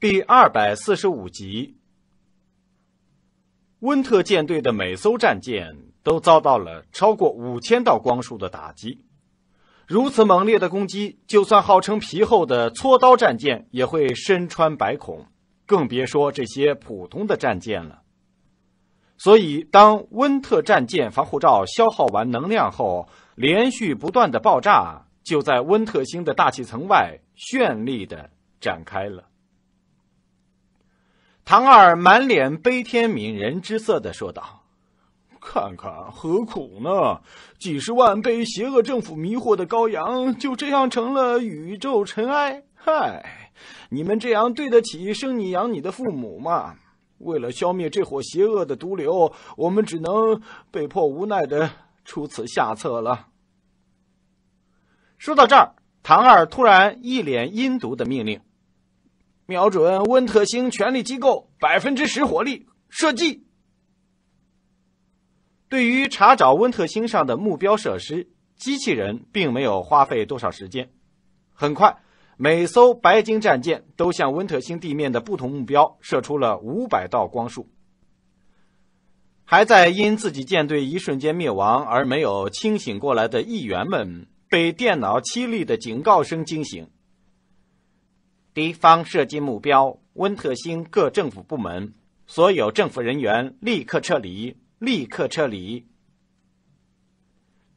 第二百四十五集，温特舰队的每艘战舰都遭到了超过五千道光束的打击。如此猛烈的攻击，就算号称皮厚的锉刀战舰也会身穿白孔，更别说这些普通的战舰了。所以，当温特战舰防护罩消耗完能量后，连续不断的爆炸就在温特星的大气层外绚丽的展开了。唐二满脸悲天悯人之色的说道：“看看何苦呢？几十万被邪恶政府迷惑的羔羊，就这样成了宇宙尘埃。嗨，你们这样对得起生你养你的父母吗？为了消灭这伙邪恶的毒瘤，我们只能被迫无奈的出此下策了。”说到这儿，唐二突然一脸阴毒的命令：“瞄准温特星权力机构！”百分之十火力射击。对于查找温特星上的目标设施，机器人并没有花费多少时间。很快，每艘白金战舰都向温特星地面的不同目标射出了五百道光束。还在因自己舰队一瞬间灭亡而没有清醒过来的议员们，被电脑凄厉的警告声惊醒。敌方射击目标。温特星各政府部门所有政府人员立刻撤离！立刻撤离！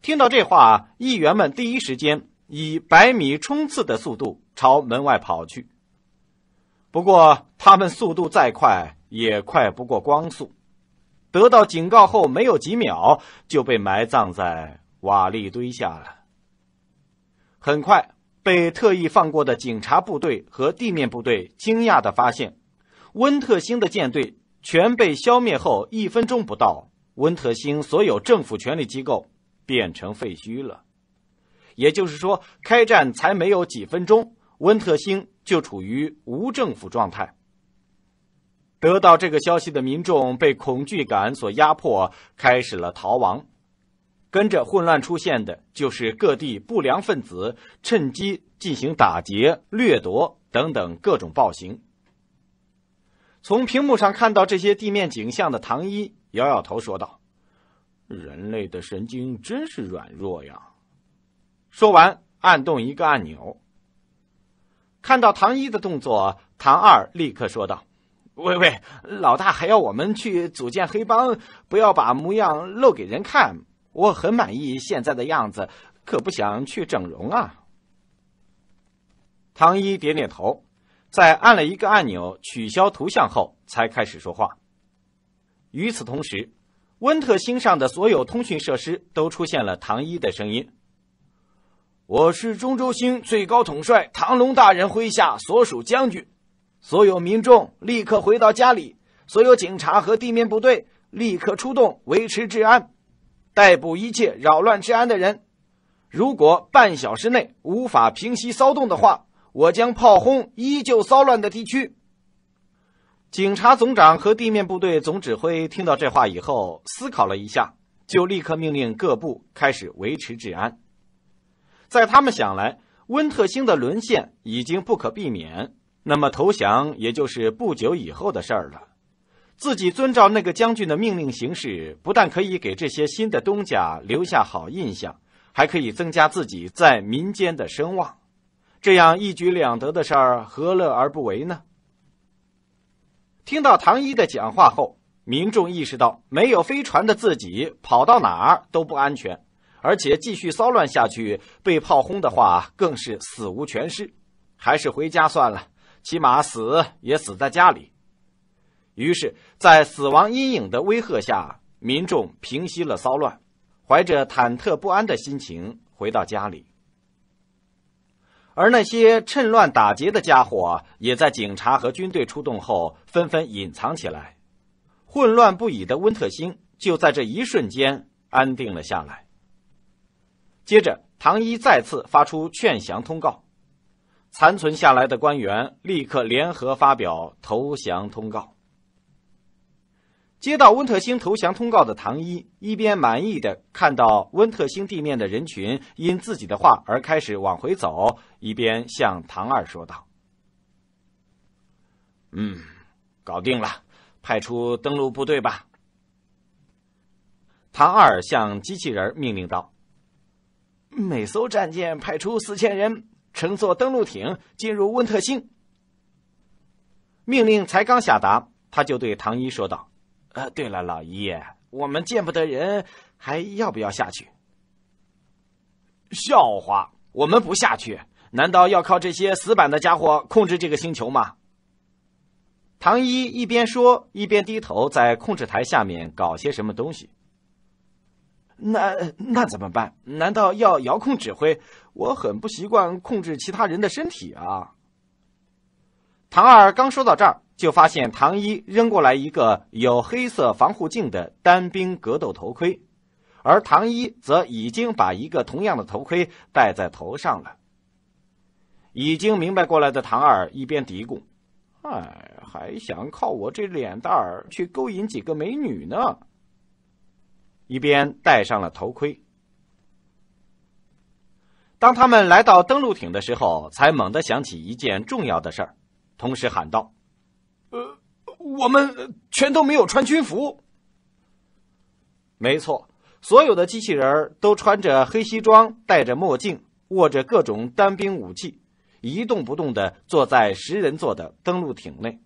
听到这话，议员们第一时间以百米冲刺的速度朝门外跑去。不过，他们速度再快，也快不过光速。得到警告后，没有几秒就被埋葬在瓦砾堆下了。很快。被特意放过的警察部队和地面部队惊讶的发现，温特星的舰队全被消灭后，一分钟不到，温特星所有政府权力机构变成废墟了。也就是说，开战才没有几分钟，温特星就处于无政府状态。得到这个消息的民众被恐惧感所压迫，开始了逃亡。跟着混乱出现的，就是各地不良分子趁机进行打劫、掠夺等等各种暴行。从屏幕上看到这些地面景象的唐一摇摇头说道：“人类的神经真是软弱呀！”说完，按动一个按钮。看到唐一的动作，唐二立刻说道：“喂喂，老大还要我们去组建黑帮，不要把模样露给人看。”我很满意现在的样子，可不想去整容啊。唐一点点头，在按了一个按钮取消图像后，才开始说话。与此同时，温特星上的所有通讯设施都出现了唐一的声音：“我是中州星最高统帅唐龙大人麾下所属将军，所有民众立刻回到家里，所有警察和地面部队立刻出动维持治安。”逮捕一切扰乱治安的人。如果半小时内无法平息骚动的话，我将炮轰依旧骚乱的地区。警察总长和地面部队总指挥听到这话以后，思考了一下，就立刻命令各部开始维持治安。在他们想来，温特星的沦陷已经不可避免，那么投降也就是不久以后的事儿了。自己遵照那个将军的命令行事，不但可以给这些新的东家留下好印象，还可以增加自己在民间的声望。这样一举两得的事儿，何乐而不为呢？听到唐一的讲话后，民众意识到没有飞船的自己跑到哪儿都不安全，而且继续骚乱下去被炮轰的话，更是死无全尸。还是回家算了，起码死也死在家里。于是，在死亡阴影的威吓下，民众平息了骚乱，怀着忐忑不安的心情回到家里。而那些趁乱打劫的家伙，也在警察和军队出动后纷纷隐藏起来。混乱不已的温特星就在这一瞬间安定了下来。接着，唐一再次发出劝降通告，残存下来的官员立刻联合发表投降通告。接到温特星投降通告的唐一一边满意的看到温特星地面的人群因自己的话而开始往回走，一边向唐二说道：“嗯，搞定了，派出登陆部队吧。”唐二向机器人命令道：“每艘战舰派出四千人乘坐登陆艇进入温特星。”命令才刚下达，他就对唐一说道。呃，对了，老一，我们见不得人，还要不要下去？笑话，我们不下去，难道要靠这些死板的家伙控制这个星球吗？唐一一边说一边低头在控制台下面搞些什么东西。那那怎么办？难道要遥控指挥？我很不习惯控制其他人的身体啊。唐二刚说到这儿。就发现唐一扔过来一个有黑色防护镜的单兵格斗头盔，而唐一则已经把一个同样的头盔戴在头上了。已经明白过来的唐二一边嘀咕：“哎，还想靠我这脸蛋儿去勾引几个美女呢。”一边戴上了头盔。当他们来到登陆艇的时候，才猛地想起一件重要的事儿，同时喊道。我们全都没有穿军服。没错，所有的机器人都穿着黑西装，戴着墨镜，握着各种单兵武器，一动不动的坐在十人座的登陆艇内，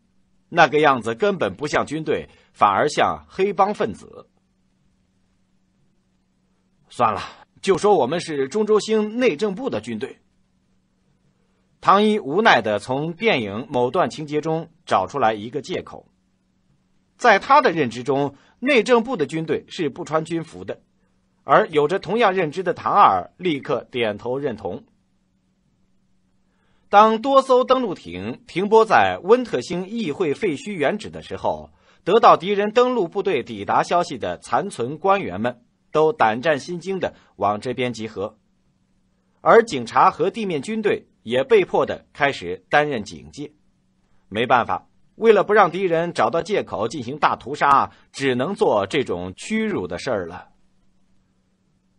那个样子根本不像军队，反而像黑帮分子。算了，就说我们是中州星内政部的军队。唐一无奈的从电影某段情节中找出来一个借口，在他的认知中，内政部的军队是不穿军服的，而有着同样认知的唐二立刻点头认同。当多艘登陆艇停泊在温特星议会废墟原址的时候，得到敌人登陆部队抵达消息的残存官员们，都胆战心惊的往这边集合，而警察和地面军队。也被迫的开始担任警戒，没办法，为了不让敌人找到借口进行大屠杀，只能做这种屈辱的事儿了。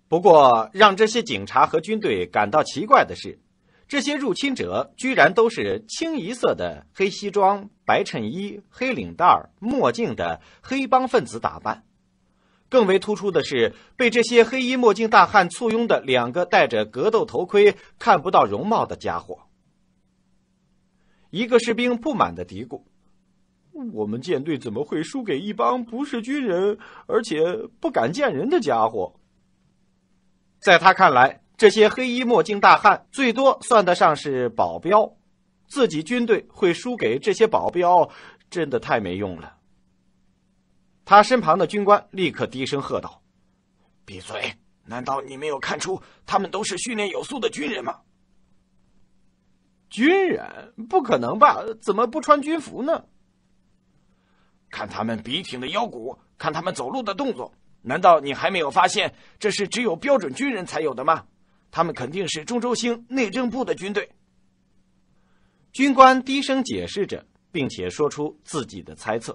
不过，让这些警察和军队感到奇怪的是，这些入侵者居然都是清一色的黑西装、白衬衣、黑领带、墨镜的黑帮分子打扮。更为突出的是，被这些黑衣墨镜大汉簇拥的两个戴着格斗头盔、看不到容貌的家伙。一个士兵不满的嘀咕：“我们舰队怎么会输给一帮不是军人，而且不敢见人的家伙？”在他看来，这些黑衣墨镜大汉最多算得上是保镖，自己军队会输给这些保镖，真的太没用了。他身旁的军官立刻低声喝道：“闭嘴！难道你没有看出他们都是训练有素的军人吗？”“军人？不可能吧？怎么不穿军服呢？”“看他们笔挺的腰骨，看他们走路的动作，难道你还没有发现这是只有标准军人才有的吗？他们肯定是中州星内政部的军队。”军官低声解释着，并且说出自己的猜测。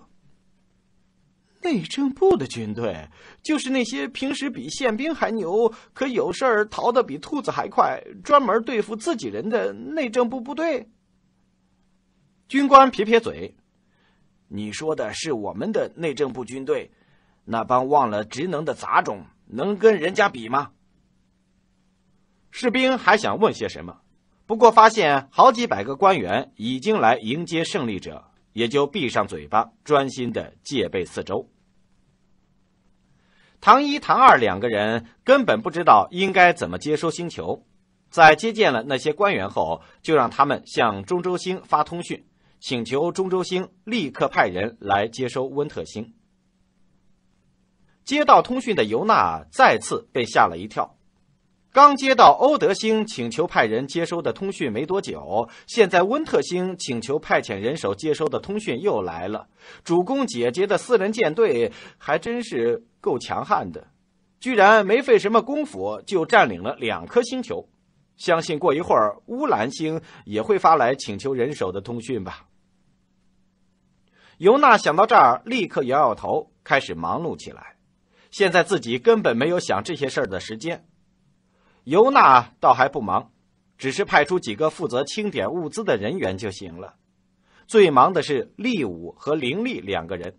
内政部的军队，就是那些平时比宪兵还牛，可有事儿逃得比兔子还快，专门对付自己人的内政部部队。军官撇撇嘴：“你说的是我们的内政部军队，那帮忘了职能的杂种，能跟人家比吗？”士兵还想问些什么，不过发现好几百个官员已经来迎接胜利者，也就闭上嘴巴，专心的戒备四周。唐一、唐二两个人根本不知道应该怎么接收星球，在接见了那些官员后，就让他们向中州星发通讯，请求中州星立刻派人来接收温特星。接到通讯的尤娜再次被吓了一跳。刚接到欧德星请求派人接收的通讯没多久，现在温特星请求派遣人手接收的通讯又来了。主公姐姐的私人舰队还真是够强悍的，居然没费什么功夫就占领了两颗星球。相信过一会儿乌兰星也会发来请求人手的通讯吧。尤娜想到这儿，立刻摇摇头，开始忙碌起来。现在自己根本没有想这些事儿的时间。尤娜倒还不忙，只是派出几个负责清点物资的人员就行了。最忙的是利武和灵力两个人，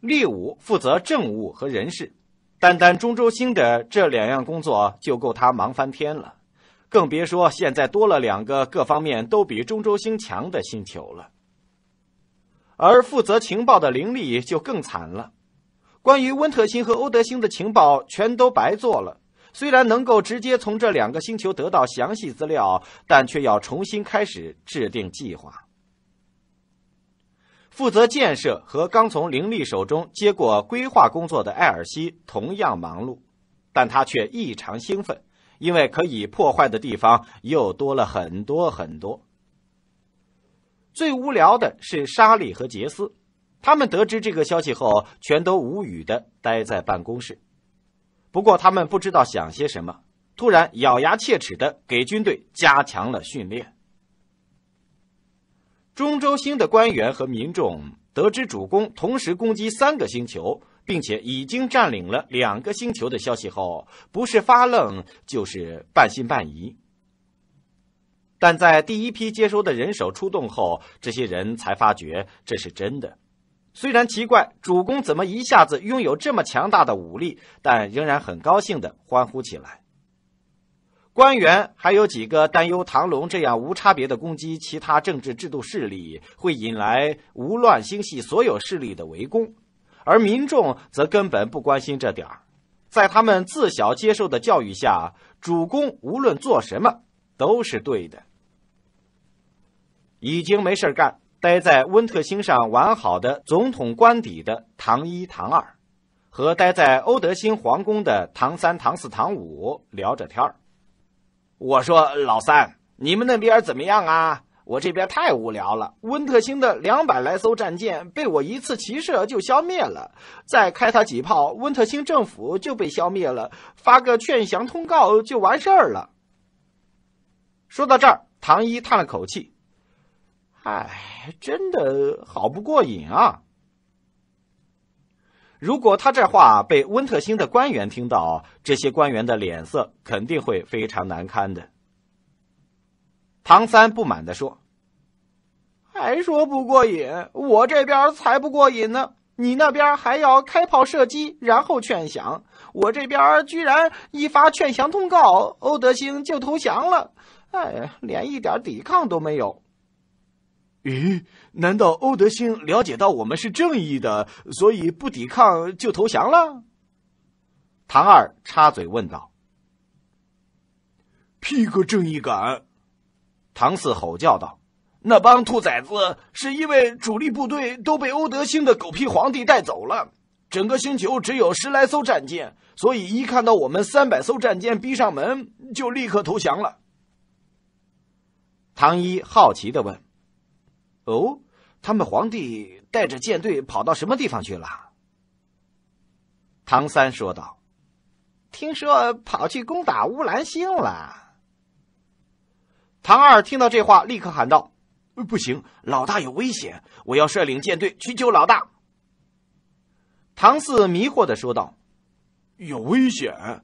利武负责政务和人事，单单中州星的这两样工作就够他忙翻天了，更别说现在多了两个各方面都比中州星强的星球了。而负责情报的灵力就更惨了，关于温特星和欧德星的情报全都白做了。虽然能够直接从这两个星球得到详细资料，但却要重新开始制定计划。负责建设和刚从林立手中接过规划工作的艾尔西同样忙碌，但他却异常兴奋，因为可以破坏的地方又多了很多很多。最无聊的是沙利和杰斯，他们得知这个消息后，全都无语的待在办公室。不过他们不知道想些什么，突然咬牙切齿的给军队加强了训练。中州星的官员和民众得知主公同时攻击三个星球，并且已经占领了两个星球的消息后，不是发愣就是半信半疑。但在第一批接收的人手出动后，这些人才发觉这是真的。虽然奇怪，主公怎么一下子拥有这么强大的武力，但仍然很高兴的欢呼起来。官员还有几个担忧，唐龙这样无差别的攻击其他政治制度势力，会引来无乱星系所有势力的围攻，而民众则根本不关心这点儿，在他们自小接受的教育下，主公无论做什么都是对的，已经没事干。待在温特星上完好的总统官邸的唐一、唐二，和待在欧德星皇宫的唐三、唐四、唐五聊着天儿。我说：“老三，你们那边怎么样啊？我这边太无聊了。温特星的两百来艘战舰被我一次齐射就消灭了，再开他几炮，温特星政府就被消灭了，发个劝降通告就完事儿了。”说到这儿，唐一叹了口气。哎，真的好不过瘾啊！如果他这话被温特星的官员听到，这些官员的脸色肯定会非常难堪的。唐三不满地说：“还说不过瘾，我这边才不过瘾呢！你那边还要开炮射击，然后劝降；我这边居然一发劝降通告，欧德星就投降了，哎，连一点抵抗都没有。”咦？难道欧德星了解到我们是正义的，所以不抵抗就投降了？唐二插嘴问道。“屁个正义感！”唐四吼叫道，“那帮兔崽子是因为主力部队都被欧德星的狗屁皇帝带走了，整个星球只有十来艘战舰，所以一看到我们三百艘战舰逼上门，就立刻投降了。”唐一好奇的问。哦，他们皇帝带着舰队跑到什么地方去了？唐三说道：“听说跑去攻打乌兰星了。”唐二听到这话，立刻喊道：“不行，老大有危险，我要率领舰队去救老大。”唐四迷惑的说道：“有危险？”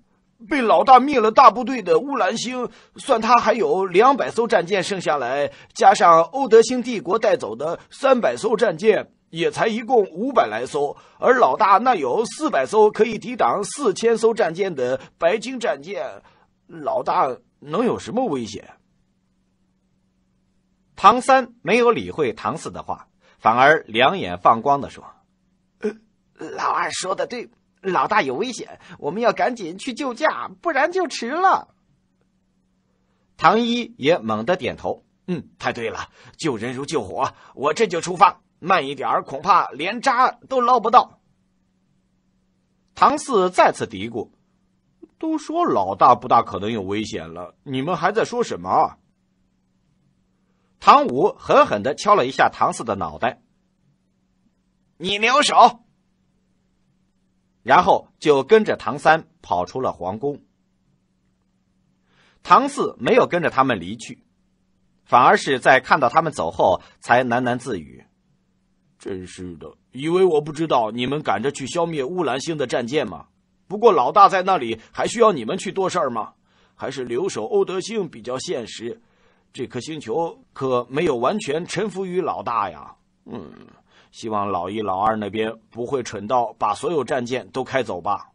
被老大灭了大部队的乌兰星，算他还有两百艘战舰剩下来，加上欧德星帝国带走的三百艘战舰，也才一共五百来艘。而老大那有四百艘可以抵挡四千艘战舰的白金战舰，老大能有什么危险？唐三没有理会唐四的话，反而两眼放光的说：“老二说的对。”老大有危险，我们要赶紧去救驾，不然就迟了。唐一也猛地点头，嗯，太对了，救人如救火，我这就出发。慢一点儿，恐怕连渣都捞不到。唐四再次嘀咕：“都说老大不大可能有危险了，你们还在说什么？”唐五狠狠的敲了一下唐四的脑袋：“你留手。”然后就跟着唐三跑出了皇宫。唐四没有跟着他们离去，反而是在看到他们走后才喃喃自语：“真是的，以为我不知道你们赶着去消灭乌兰星的战舰吗？不过老大在那里，还需要你们去多事儿吗？还是留守欧德星比较现实。这颗星球可没有完全臣服于老大呀。”嗯。希望老一老二那边不会蠢到把所有战舰都开走吧。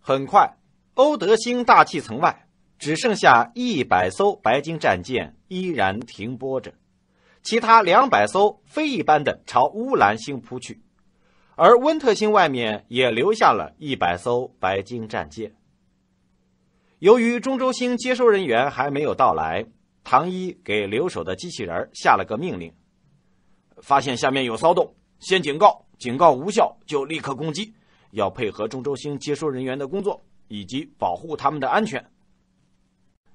很快，欧德星大气层外只剩下一百艘白金战舰依然停泊着，其他两百艘飞一般的朝乌兰星扑去，而温特星外面也留下了一百艘白金战舰。由于中州星接收人员还没有到来，唐一给留守的机器人下了个命令。发现下面有骚动，先警告，警告无效就立刻攻击，要配合中州星接收人员的工作以及保护他们的安全，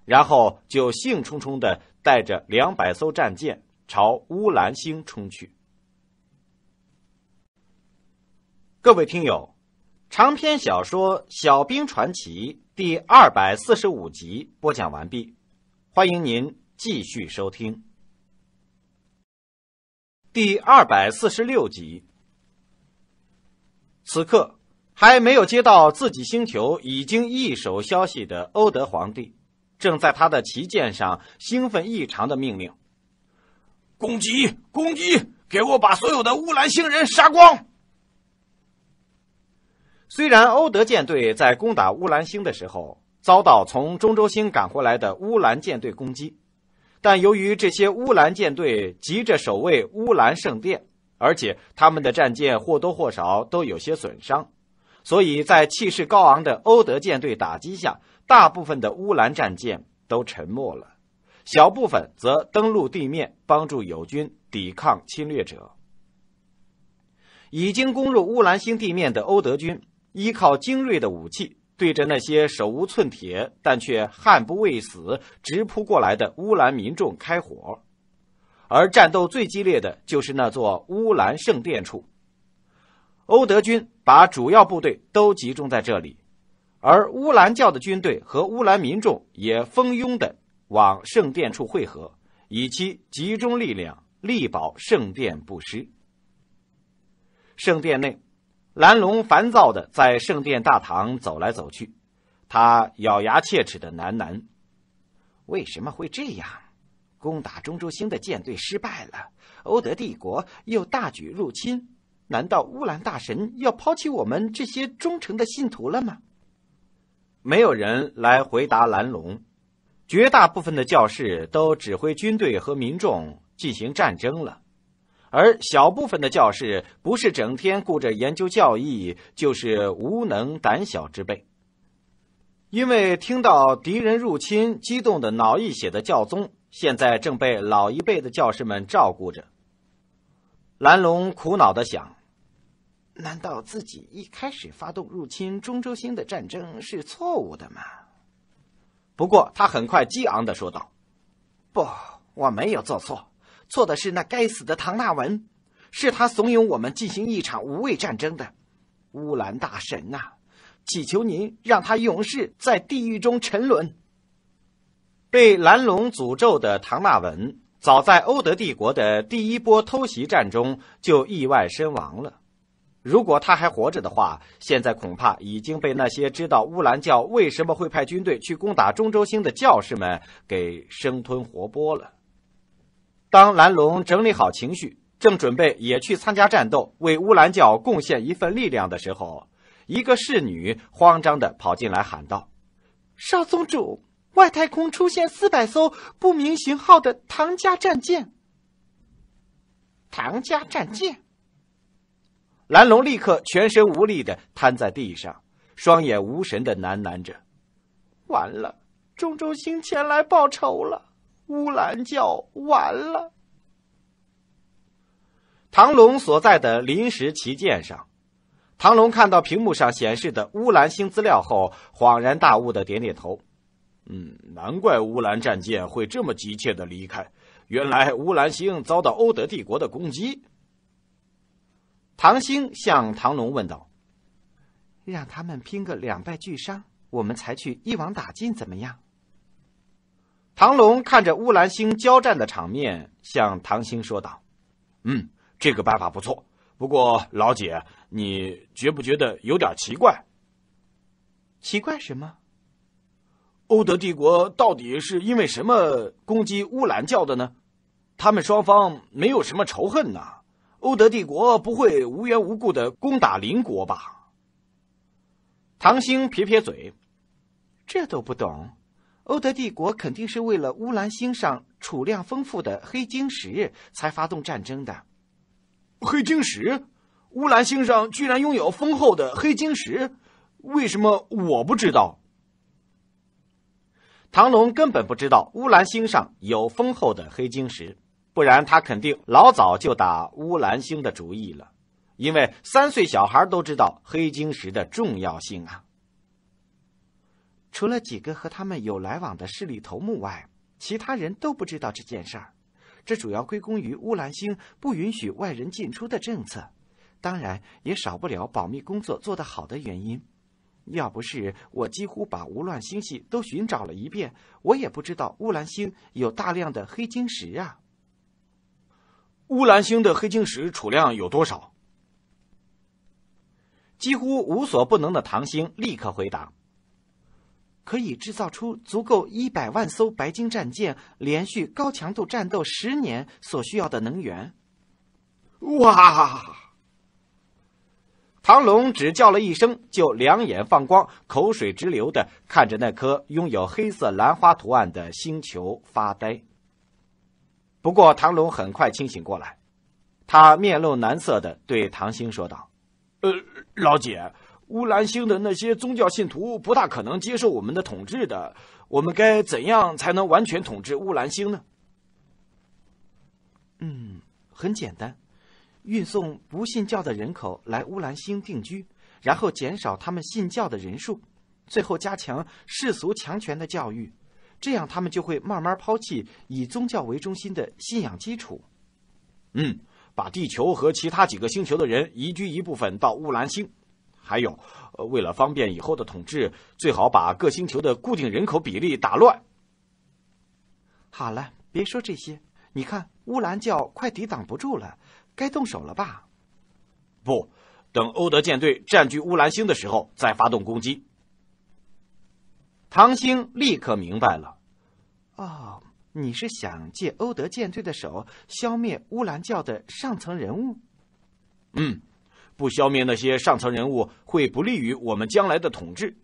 然后就兴冲冲的带着两百艘战舰朝乌兰星冲去。各位听友，长篇小说《小兵传奇》第二百四十五集播讲完毕，欢迎您继续收听。第二百四十六集。此刻还没有接到自己星球已经易手消息的欧德皇帝，正在他的旗舰上兴奋异常的命令：“攻击！攻击！给我把所有的乌兰星人杀光！”虽然欧德舰队在攻打乌兰星的时候，遭到从中州星赶回来的乌兰舰队攻击。但由于这些乌兰舰队急着守卫乌兰圣殿，而且他们的战舰或多或少都有些损伤，所以在气势高昂的欧德舰队打击下，大部分的乌兰战舰都沉没了，小部分则登陆地面，帮助友军抵抗侵略者。已经攻入乌兰星地面的欧德军，依靠精锐的武器。对着那些手无寸铁但却悍不畏死直扑过来的乌兰民众开火，而战斗最激烈的，就是那座乌兰圣殿处。欧德军把主要部队都集中在这里，而乌兰教的军队和乌兰民众也蜂拥的往圣殿处汇合，以期集中力量力保圣殿不失。圣殿内。蓝龙烦躁的在圣殿大堂走来走去，他咬牙切齿的喃喃：“为什么会这样？攻打中州星的舰队失败了，欧德帝国又大举入侵，难道乌兰大神要抛弃我们这些忠诚的信徒了吗？”没有人来回答蓝龙，绝大部分的教士都指挥军队和民众进行战争了。而小部分的教士不是整天顾着研究教义，就是无能胆小之辈。因为听到敌人入侵，激动的脑溢血的教宗现在正被老一辈的教士们照顾着。蓝龙苦恼的想：难道自己一开始发动入侵中州星的战争是错误的吗？不过他很快激昂的说道：“不，我没有做错。”错的是那该死的唐纳文，是他怂恿我们进行一场无畏战争的。乌兰大神呐，祈求您让他永世在地狱中沉沦。被蓝龙诅咒的唐纳文，早在欧德帝国的第一波偷袭战中就意外身亡了。如果他还活着的话，现在恐怕已经被那些知道乌兰教为什么会派军队去攻打中州星的教士们给生吞活剥了。当蓝龙整理好情绪，正准备也去参加战斗，为乌兰教贡献一份力量的时候，一个侍女慌张的跑进来喊道：“少宗主，外太空出现四百艘不明型号的唐家战舰。”唐家战舰。蓝龙立刻全身无力的瘫在地上，双眼无神的喃喃着：“完了，中州星前来报仇了。”乌兰教完了。唐龙所在的临时旗舰上，唐龙看到屏幕上显示的乌兰星资料后，恍然大悟的点点头。嗯，难怪乌兰战舰会这么急切的离开，原来乌兰星遭到欧德帝国的攻击。唐星向唐龙问道：“让他们拼个两败俱伤，我们才去一网打尽，怎么样？”唐龙看着乌兰星交战的场面，向唐星说道：“嗯，这个办法不错。不过老姐，你觉不觉得有点奇怪？奇怪什么？欧德帝国到底是因为什么攻击乌兰教的呢？他们双方没有什么仇恨呐，欧德帝国不会无缘无故的攻打邻国吧？”唐星撇撇嘴：“这都不懂。”欧德帝国肯定是为了乌兰星上储量丰富的黑晶石才发动战争的。黑晶石，乌兰星上居然拥有丰厚的黑晶石，为什么我不知道？唐龙根本不知道乌兰星上有丰厚的黑晶石，不然他肯定老早就打乌兰星的主意了。因为三岁小孩都知道黑晶石的重要性啊。除了几个和他们有来往的势力头目外，其他人都不知道这件事儿。这主要归功于乌兰星不允许外人进出的政策，当然也少不了保密工作做得好的原因。要不是我几乎把无乱星系都寻找了一遍，我也不知道乌兰星有大量的黑晶石啊。乌兰星的黑晶石储量有多少？几乎无所不能的唐星立刻回答。可以制造出足够一百万艘白金战舰连续高强度战斗十年所需要的能源。哇！唐龙只叫了一声，就两眼放光、口水直流的看着那颗拥有黑色兰花图案的星球发呆。不过，唐龙很快清醒过来，他面露难色的对唐星说道：“呃，老姐。”乌兰星的那些宗教信徒不大可能接受我们的统治的，我们该怎样才能完全统治乌兰星呢？嗯，很简单，运送不信教的人口来乌兰星定居，然后减少他们信教的人数，最后加强世俗强权的教育，这样他们就会慢慢抛弃以宗教为中心的信仰基础。嗯，把地球和其他几个星球的人移居一部分到乌兰星。还有，为了方便以后的统治，最好把各星球的固定人口比例打乱。好了，别说这些。你看，乌兰教快抵挡不住了，该动手了吧？不，等欧德舰队占据乌兰星的时候再发动攻击。唐星立刻明白了。哦，你是想借欧德舰队的手消灭乌兰教的上层人物？嗯。不消灭那些上层人物，会不利于我们将来的统治。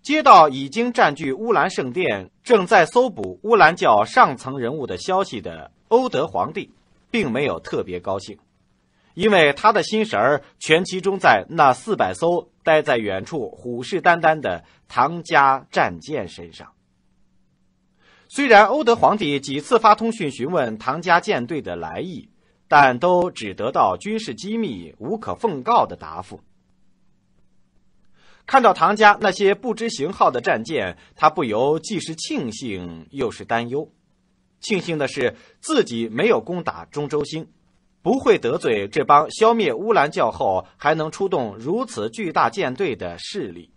接到已经占据乌兰圣殿、正在搜捕乌兰教上层人物的消息的欧德皇帝，并没有特别高兴，因为他的心神儿全集中在那四百艘待在远处虎视眈眈的唐家战舰身上。虽然欧德皇帝几次发通讯询问唐家舰队的来意。但都只得到军事机密、无可奉告的答复。看到唐家那些不知型号的战舰，他不由既是庆幸又是担忧。庆幸的是自己没有攻打中州星，不会得罪这帮消灭乌兰教后还能出动如此巨大舰队的势力；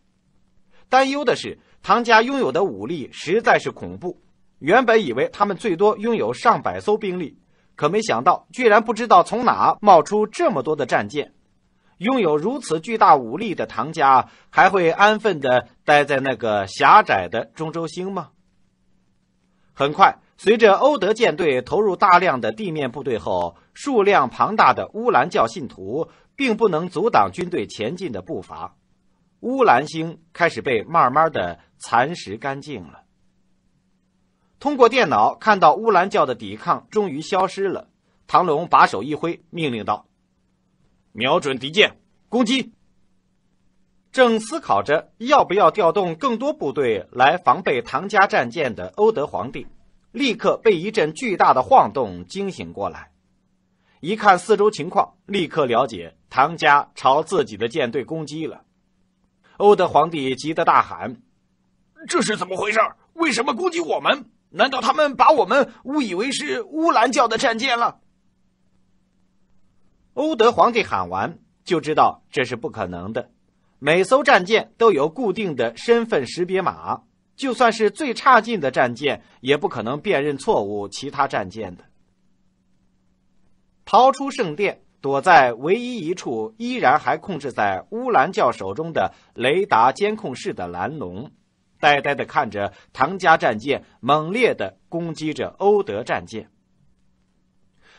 担忧的是唐家拥有的武力实在是恐怖。原本以为他们最多拥有上百艘兵力。可没想到，居然不知道从哪冒出这么多的战舰，拥有如此巨大武力的唐家还会安分的待在那个狭窄的中州星吗？很快，随着欧德舰队投入大量的地面部队后，数量庞大的乌兰教信徒并不能阻挡军队前进的步伐，乌兰星开始被慢慢的蚕食干净了。通过电脑看到乌兰教的抵抗终于消失了，唐龙把手一挥，命令道：“瞄准敌舰，攻击！”正思考着要不要调动更多部队来防备唐家战舰的欧德皇帝，立刻被一阵巨大的晃动惊醒过来。一看四周情况，立刻了解唐家朝自己的舰队攻击了。欧德皇帝急得大喊：“这是怎么回事？为什么攻击我们？”难道他们把我们误以为是乌兰教的战舰了？欧德皇帝喊完就知道这是不可能的。每艘战舰都有固定的身份识别码，就算是最差劲的战舰，也不可能辨认错误其他战舰的。逃出圣殿，躲在唯一一处依然还控制在乌兰教手中的雷达监控室的蓝龙。呆呆的看着唐家战舰猛烈的攻击着欧德战舰，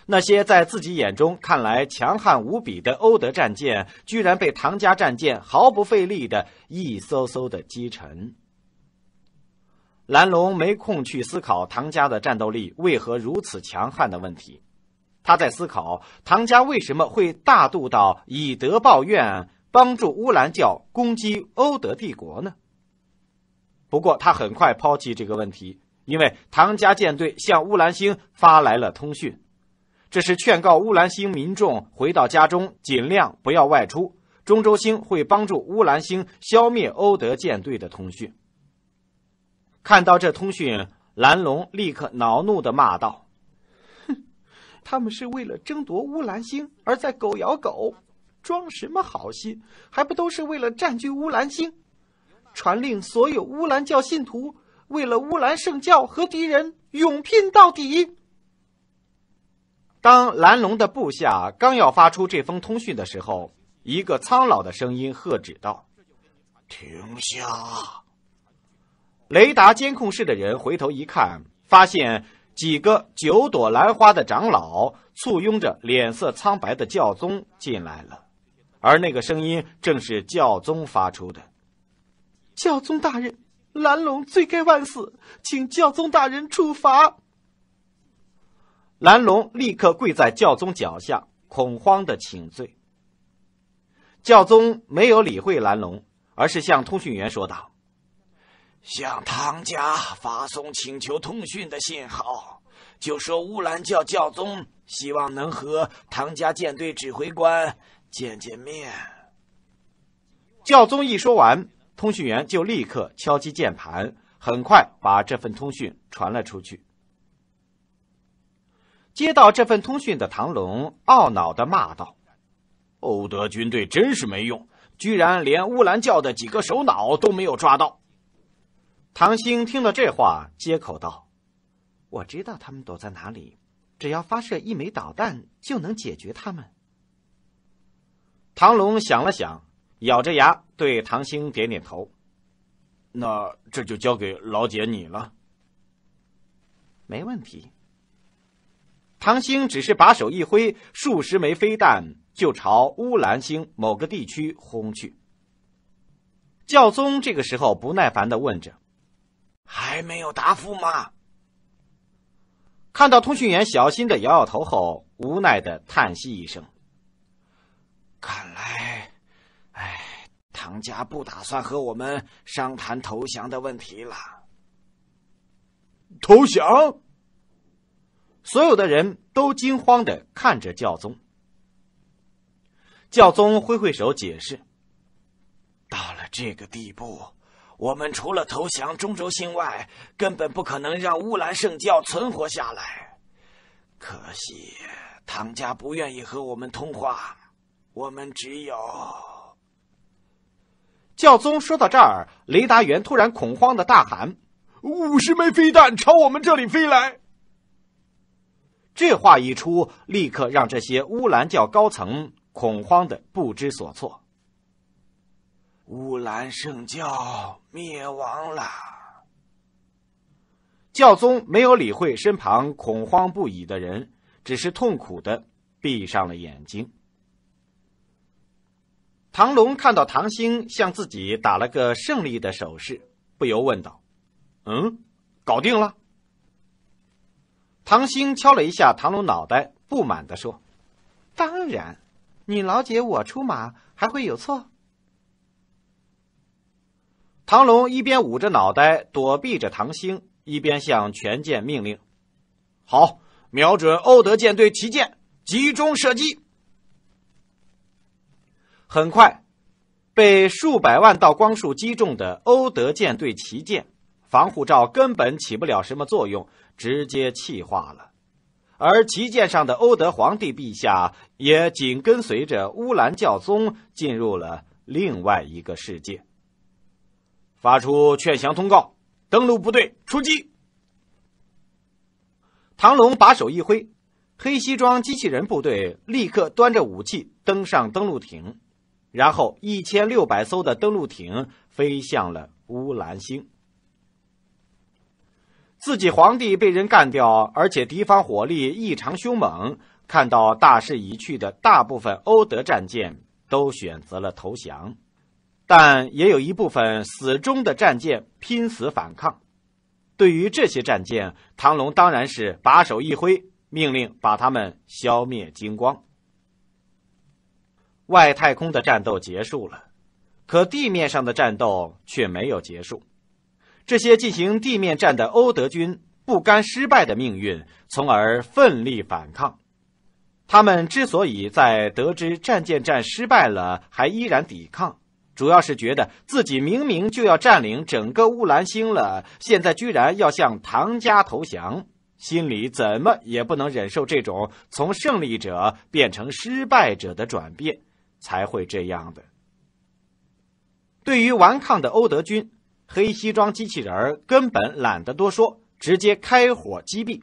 那些在自己眼中看来强悍无比的欧德战舰，居然被唐家战舰毫不费力的一艘艘的击沉。蓝龙没空去思考唐家的战斗力为何如此强悍的问题，他在思考唐家为什么会大度到以德报怨，帮助乌兰教攻击欧德帝国呢？不过他很快抛弃这个问题，因为唐家舰队向乌兰星发来了通讯，这是劝告乌兰星民众回到家中，尽量不要外出。中州星会帮助乌兰星消灭欧德舰队的通讯。看到这通讯，蓝龙立刻恼怒的骂道：“哼，他们是为了争夺乌兰星而在狗咬狗，装什么好心？还不都是为了占据乌兰星？”传令所有乌兰教信徒，为了乌兰圣教和敌人，勇拼到底。当蓝龙的部下刚要发出这封通讯的时候，一个苍老的声音喝止道：“停下！”雷达监控室的人回头一看，发现几个九朵兰花的长老簇拥着脸色苍白的教宗进来了，而那个声音正是教宗发出的。教宗大人，蓝龙罪该万死，请教宗大人处罚。蓝龙立刻跪在教宗脚下，恐慌的请罪。教宗没有理会蓝龙，而是向通讯员说道：“向唐家发送请求通讯的信号，就说乌兰教教宗希望能和唐家舰队指挥官见见面。”教宗一说完。通讯员就立刻敲击键盘，很快把这份通讯传了出去。接到这份通讯的唐龙懊恼的骂道：“欧德军队真是没用，居然连乌兰教的几个首脑都没有抓到。”唐兴听了这话，接口道：“我知道他们躲在哪里，只要发射一枚导弹就能解决他们。”唐龙想了想。咬着牙对唐星点点头，那这就交给老姐你了。没问题。唐星只是把手一挥，数十枚飞弹就朝乌兰星某个地区轰去。教宗这个时候不耐烦的问着：“还没有答复吗？”看到通讯员小心的摇摇头后，无奈的叹息一声：“看来。”唐家不打算和我们商谈投降的问题了。投降！所有的人都惊慌的看着教宗，教宗挥挥手解释：“到了这个地步，我们除了投降中轴心外，根本不可能让乌兰圣教存活下来。可惜唐家不愿意和我们通话，我们只有……”教宗说到这儿，雷达员突然恐慌的大喊：“五十枚飞弹朝我们这里飞来！”这话一出，立刻让这些乌兰教高层恐慌的不知所措。乌兰圣教灭亡了。教宗没有理会身旁恐慌不已的人，只是痛苦的闭上了眼睛。唐龙看到唐星向自己打了个胜利的手势，不由问道：“嗯，搞定了？”唐星敲了一下唐龙脑袋，不满地说：“当然，你老姐我出马还会有错？”唐龙一边捂着脑袋躲避着唐星，一边向全舰命令：“好，瞄准欧德舰队旗舰，集中射击。”很快，被数百万道光束击中的欧德舰队旗舰防护罩根本起不了什么作用，直接气化了。而旗舰上的欧德皇帝陛下也紧跟随着乌兰教宗进入了另外一个世界。发出劝降通告，登陆部队出击。唐龙把手一挥，黑西装机器人部队立刻端着武器登上登陆艇。然后，一千六百艘的登陆艇飞向了乌兰星。自己皇帝被人干掉，而且敌方火力异常凶猛，看到大势已去的大部分欧德战舰都选择了投降，但也有一部分死忠的战舰拼死反抗。对于这些战舰，唐龙当然是把手一挥，命令把他们消灭精光。外太空的战斗结束了，可地面上的战斗却没有结束。这些进行地面战的欧德军不甘失败的命运，从而奋力反抗。他们之所以在得知战舰战失败了还依然抵抗，主要是觉得自己明明就要占领整个乌兰星了，现在居然要向唐家投降，心里怎么也不能忍受这种从胜利者变成失败者的转变。才会这样的。对于顽抗的欧德军，黑西装机器人儿根本懒得多说，直接开火击毙。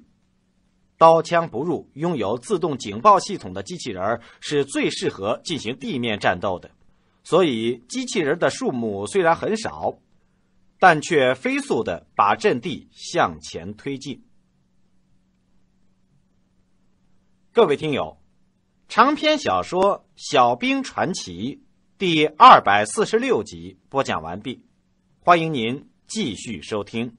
刀枪不入、拥有自动警报系统的机器人儿是最适合进行地面战斗的，所以机器人的数目虽然很少，但却飞速的把阵地向前推进。各位听友。长篇小说《小兵传奇》第二百四十六集播讲完毕，欢迎您继续收听。